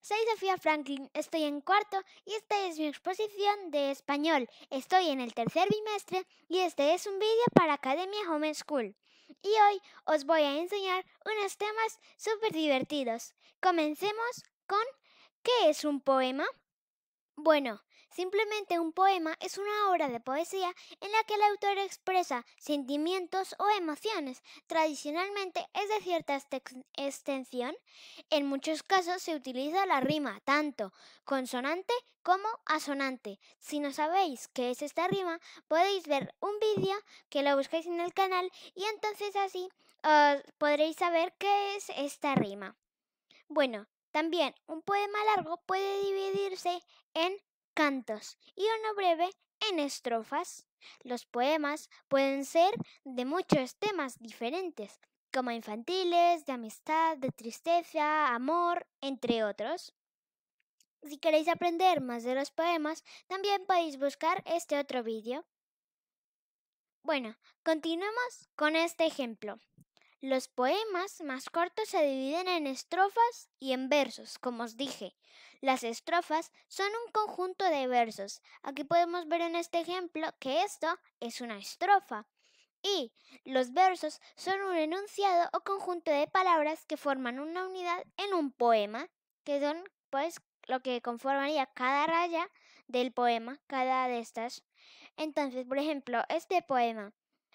soy Sofía Franklin, estoy en cuarto y esta es mi exposición de español. Estoy en el tercer bimestre y este es un vídeo para Academia Homeschool. Y hoy os voy a enseñar unos temas súper divertidos. Comencemos con ¿qué es un poema? Bueno, Simplemente un poema es una obra de poesía en la que el autor expresa sentimientos o emociones. Tradicionalmente es de cierta extensión. En muchos casos se utiliza la rima, tanto consonante como asonante. Si no sabéis qué es esta rima, podéis ver un vídeo que lo buscáis en el canal y entonces así podréis saber qué es esta rima. Bueno, también un poema largo puede dividirse en cantos y uno breve en estrofas. Los poemas pueden ser de muchos temas diferentes, como infantiles, de amistad, de tristeza, amor, entre otros. Si queréis aprender más de los poemas, también podéis buscar este otro vídeo. Bueno, continuemos con este ejemplo. Los poemas más cortos se dividen en estrofas y en versos, como os dije. Las estrofas son un conjunto de versos. Aquí podemos ver en este ejemplo que esto es una estrofa. Y los versos son un enunciado o conjunto de palabras que forman una unidad en un poema, que son pues lo que conformaría cada raya del poema, cada de estas. Entonces, por ejemplo, este poema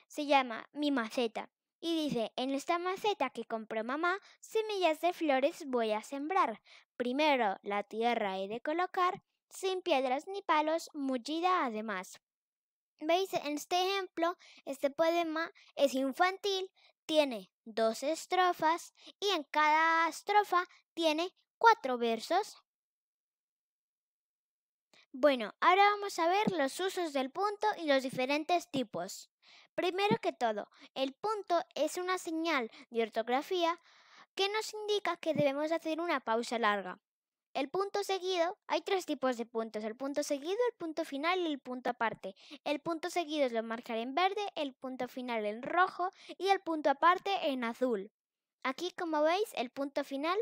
se llama Mi maceta. Y dice, en esta maceta que compró mamá, semillas de flores voy a sembrar. Primero la tierra he de colocar, sin piedras ni palos, mullida además. ¿Veis? En este ejemplo, este poema es infantil, tiene dos estrofas y en cada estrofa tiene cuatro versos. Bueno, ahora vamos a ver los usos del punto y los diferentes tipos. Primero que todo, el punto es una señal de ortografía que nos indica que debemos hacer una pausa larga. El punto seguido, hay tres tipos de puntos, el punto seguido, el punto final y el punto aparte. El punto seguido lo marcaré en verde, el punto final en rojo y el punto aparte en azul. Aquí, como veis, el punto final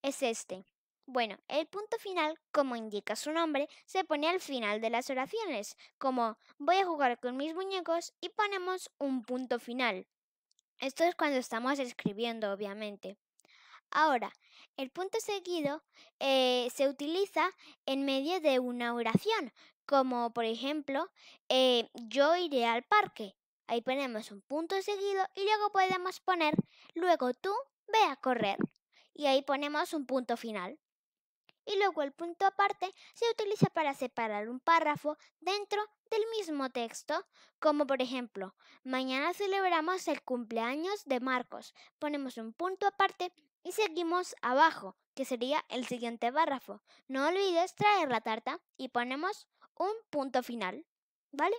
es este. Bueno, el punto final, como indica su nombre, se pone al final de las oraciones, como voy a jugar con mis muñecos y ponemos un punto final. Esto es cuando estamos escribiendo, obviamente. Ahora, el punto seguido eh, se utiliza en medio de una oración, como por ejemplo, eh, yo iré al parque. Ahí ponemos un punto seguido y luego podemos poner, luego tú ve a correr. Y ahí ponemos un punto final y luego el punto aparte se utiliza para separar un párrafo dentro del mismo texto, como por ejemplo, mañana celebramos el cumpleaños de Marcos, ponemos un punto aparte y seguimos abajo, que sería el siguiente párrafo. No olvides traer la tarta y ponemos un punto final, ¿vale?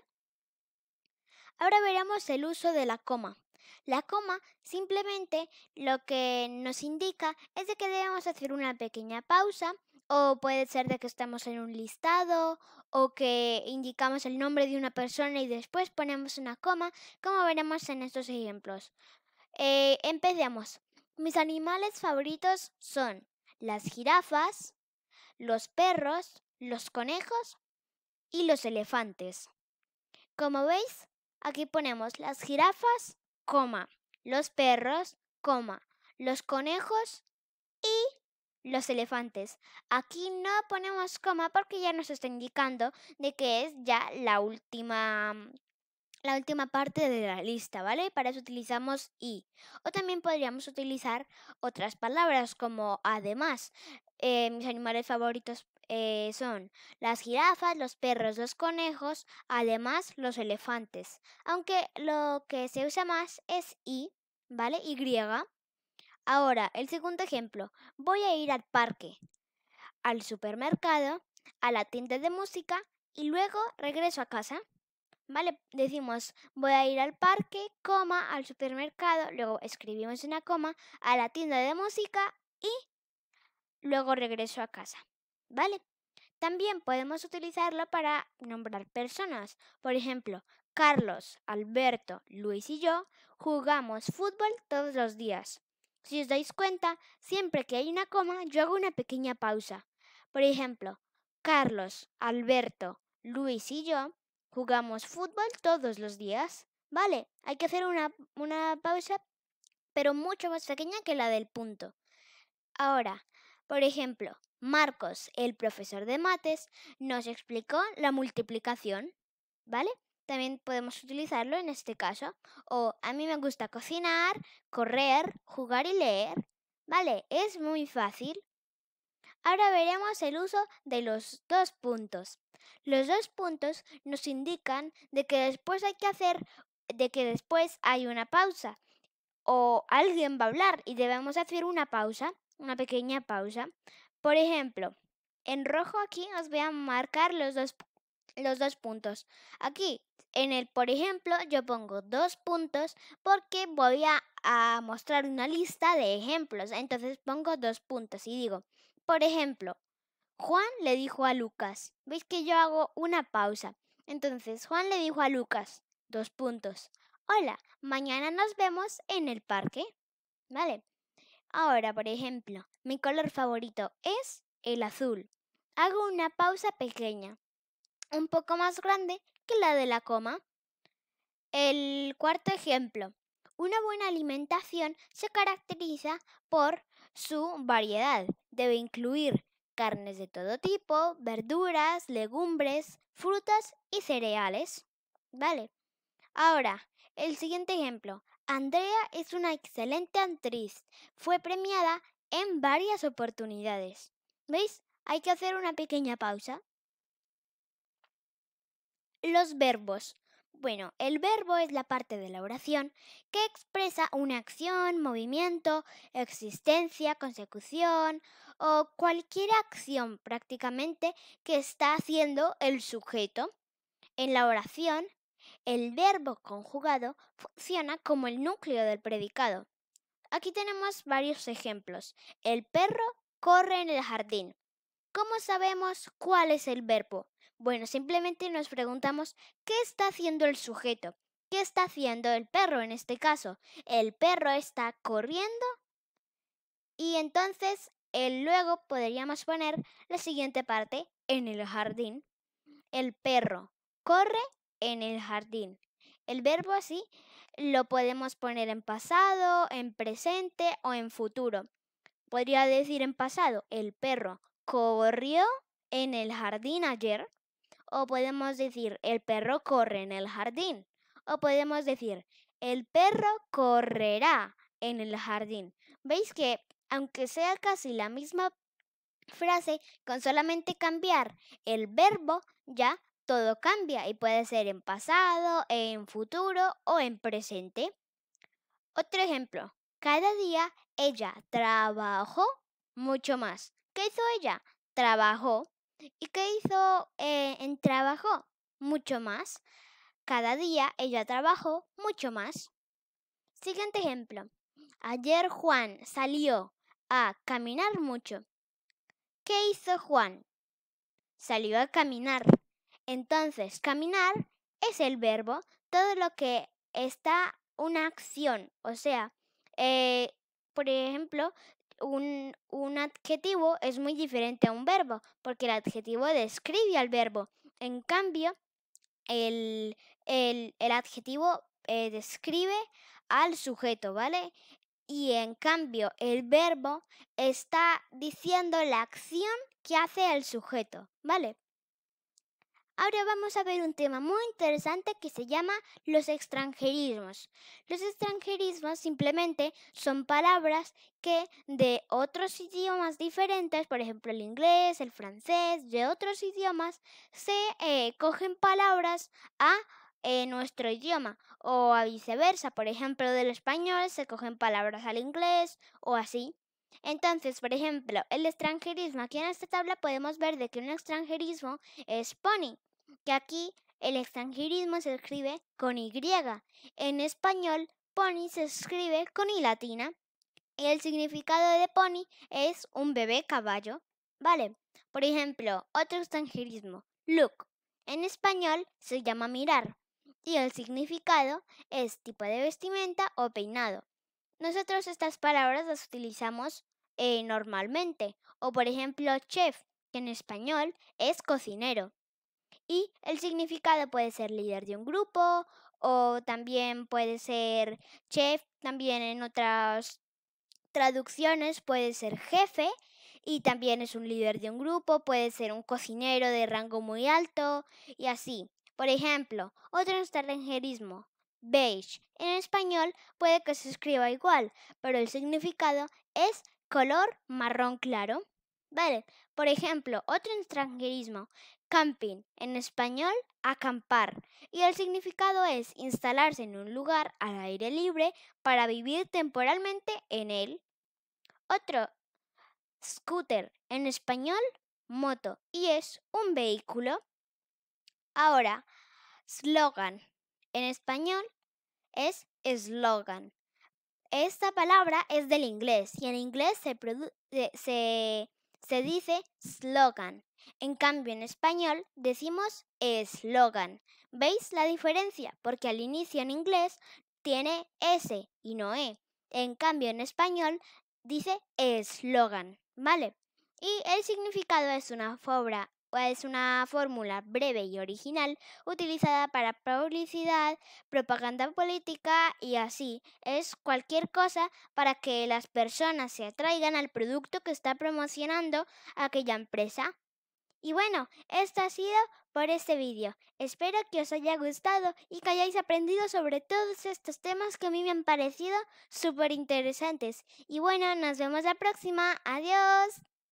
Ahora veremos el uso de la coma. La coma simplemente lo que nos indica es de que debemos hacer una pequeña pausa o puede ser de que estamos en un listado o que indicamos el nombre de una persona y después ponemos una coma, como veremos en estos ejemplos. Eh, empecemos. Mis animales favoritos son las jirafas, los perros, los conejos y los elefantes. Como veis, aquí ponemos las jirafas, coma, los perros, coma, los conejos, los elefantes. Aquí no ponemos coma porque ya nos está indicando de que es ya la última mm, la última parte de la lista, ¿vale? Y Para eso utilizamos y. O también podríamos utilizar otras palabras como además. Eh, mis animales favoritos eh, son las jirafas, los perros, los conejos, además los elefantes. Aunque lo que se usa más es y, ¿vale? Y. Ahora, el segundo ejemplo. Voy a ir al parque, al supermercado, a la tienda de música y luego regreso a casa. ¿Vale? Decimos, voy a ir al parque, coma, al supermercado, luego escribimos una coma, a la tienda de música y luego regreso a casa. ¿Vale? También podemos utilizarlo para nombrar personas. Por ejemplo, Carlos, Alberto, Luis y yo jugamos fútbol todos los días. Si os dais cuenta, siempre que hay una coma, yo hago una pequeña pausa. Por ejemplo, Carlos, Alberto, Luis y yo jugamos fútbol todos los días. Vale, hay que hacer una, pausa, pero mucho más pequeña que la del punto. Ahora, por ejemplo, Marcos, el profesor de mates, nos explicó la multiplicación. ¿Vale? también podemos utilizarlo en este caso. O a mí me gusta cocinar, correr, jugar y leer. Vale, es muy fácil. Ahora veremos el uso de los dos puntos. Los dos puntos nos indican de que después hay que hacer, de que después hay una pausa o alguien va a hablar y debemos hacer una pausa, una pequeña pausa. Por ejemplo, en rojo aquí os voy a marcar los dos puntos los dos puntos. Aquí, en el por ejemplo, yo pongo dos puntos porque voy a, mostrar una lista de ejemplos. Entonces pongo dos puntos y digo, por ejemplo, Juan le dijo a Lucas. ¿Veis que yo hago una pausa? Entonces, Juan le dijo a Lucas, dos puntos. Hola, mañana nos vemos en el parque. ¿Vale? Ahora, por ejemplo, mi color favorito es el azul. Hago una pausa pequeña un poco más grande que la de la coma. El cuarto ejemplo. Una buena alimentación se caracteriza por su variedad. Debe incluir carnes de todo tipo, verduras, legumbres, frutas y cereales. Vale. Ahora, el siguiente ejemplo. Andrea es una excelente actriz. Fue premiada en varias oportunidades. ¿Veis? Hay que hacer una pequeña pausa los verbos. Bueno, el verbo es la parte de la oración que expresa una acción, movimiento, existencia, consecución o cualquier acción prácticamente que está haciendo el sujeto. En la oración, el verbo conjugado funciona como el núcleo del predicado. Aquí tenemos varios ejemplos. El perro corre en el jardín. ¿Cómo sabemos cuál es el verbo? Bueno, simplemente nos preguntamos qué está haciendo el sujeto, qué está haciendo el perro en este caso. El perro está corriendo y entonces luego podríamos poner la siguiente parte en el jardín. El perro corre en el jardín. El verbo así lo podemos poner en pasado, en presente o en futuro. Podría decir en pasado, el perro corrió en el jardín ayer o podemos decir el perro corre en el jardín, o podemos decir el perro correrá en el jardín. ¿Veis que aunque sea casi la misma frase, con solamente cambiar el verbo, ya todo cambia y puede ser en pasado, en futuro o en presente. Otro ejemplo, cada día ella trabajó mucho más. ¿Qué hizo ella? Trabajó ¿Y qué hizo eh, en trabajo? Mucho más. Cada día ella trabajó mucho más. Siguiente ejemplo. Ayer Juan salió a caminar mucho. ¿Qué hizo Juan? Salió a caminar. Entonces, caminar es el verbo, todo lo que está una acción. O sea, eh, por ejemplo, un, adjetivo es muy diferente a un verbo, porque el adjetivo describe al verbo. En cambio, el, adjetivo eh, describe al sujeto, ¿vale? Y en cambio, el verbo está diciendo la acción que hace el sujeto, ¿vale? Ahora vamos a ver un tema muy interesante que se llama los extranjerismos. Los extranjerismos simplemente son palabras que de otros idiomas diferentes, por ejemplo el inglés, el francés, de otros idiomas, se eh, cogen palabras a eh, nuestro idioma o a viceversa. Por ejemplo, del español se cogen palabras al inglés o así. Entonces, por ejemplo, el extranjerismo. Aquí en esta tabla podemos ver de que un extranjerismo es pony, que aquí el extranjerismo se escribe con Y. En español, pony se escribe con I latina. Y el significado de pony es un bebé caballo. Vale, por ejemplo, otro extranjerismo, look. En español se llama mirar y el significado es tipo de vestimenta o peinado. Nosotros estas palabras las utilizamos eh, normalmente, o por ejemplo chef, que en español es cocinero. Y el significado puede ser líder de un grupo, o también puede ser chef, también en otras traducciones puede ser jefe, y también es un líder de un grupo, puede ser un cocinero de rango muy alto, y así. Por ejemplo, otro extranjerismo, beige. En español puede que se escriba igual, pero el significado es color marrón claro. Vale, por ejemplo, otro extranjerismo, camping, en español, acampar, y el significado es instalarse en un lugar al aire libre para vivir temporalmente en él. Otro, scooter, en español, moto, y es un vehículo. Ahora, slogan, en español es slogan. Esta palabra es del inglés y en inglés eh, se, se dice slogan. En cambio, en español decimos eslogan. ¿Veis la diferencia? Porque al inicio en inglés tiene S y no E. En cambio, en español dice eslogan, ¿vale? Y el significado es una fobra es una fórmula breve y original utilizada para publicidad, propaganda política y así. Es cualquier cosa para que las personas se atraigan al producto que está promocionando aquella empresa. Y bueno, esto ha sido por este vídeo. Espero que os haya gustado y que hayáis aprendido sobre todos estos temas que a mí me han parecido súper interesantes. Y bueno, nos vemos la próxima. Adiós.